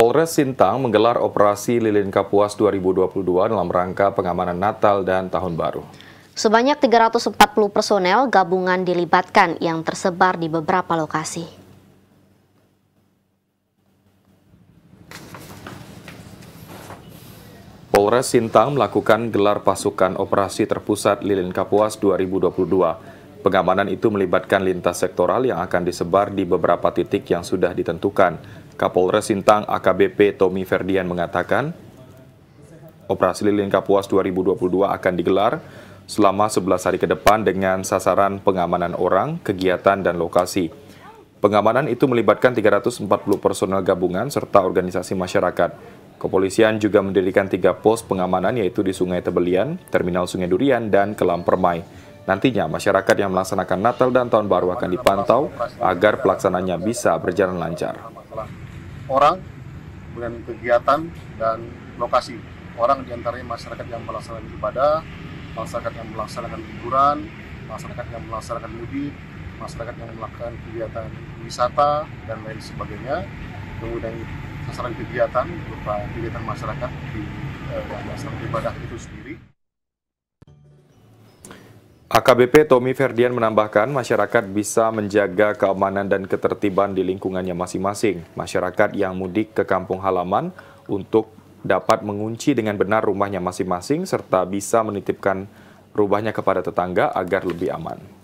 Polres Sintang menggelar operasi Lilin Kapuas 2022 dalam rangka pengamanan Natal dan Tahun Baru. Sebanyak 340 personel gabungan dilibatkan yang tersebar di beberapa lokasi. Polres Sintang melakukan gelar pasukan operasi terpusat Lilin Kapuas 2022. Pengamanan itu melibatkan lintas sektoral yang akan disebar di beberapa titik yang sudah ditentukan Kapolres Sintang AKBP Tommy Ferdian mengatakan, Operasi Lilin Kapuas 2022 akan digelar selama 11 hari ke depan dengan sasaran pengamanan orang, kegiatan, dan lokasi. Pengamanan itu melibatkan 340 personel gabungan serta organisasi masyarakat. Kepolisian juga mendirikan tiga pos pengamanan yaitu di Sungai Tebelian, Terminal Sungai Durian, dan Kelam Permai. Nantinya, masyarakat yang melaksanakan Natal dan Tahun Baru akan dipantau agar pelaksananya bisa berjalan lancar orang, kemudian kegiatan dan lokasi. Orang diantaranya masyarakat yang melaksanakan ibadah, masyarakat yang melaksanakan hiburan, masyarakat yang melaksanakan mudik, masyarakat yang melakukan kegiatan wisata dan lain sebagainya. Kemudian sasaran kegiatan berupa kegiatan masyarakat di eh, sasaran ibadah itu sendiri. AKBP Tommy Ferdian menambahkan masyarakat bisa menjaga keamanan dan ketertiban di lingkungannya masing-masing. Masyarakat yang mudik ke kampung halaman untuk dapat mengunci dengan benar rumahnya masing-masing serta bisa menitipkan rumahnya kepada tetangga agar lebih aman.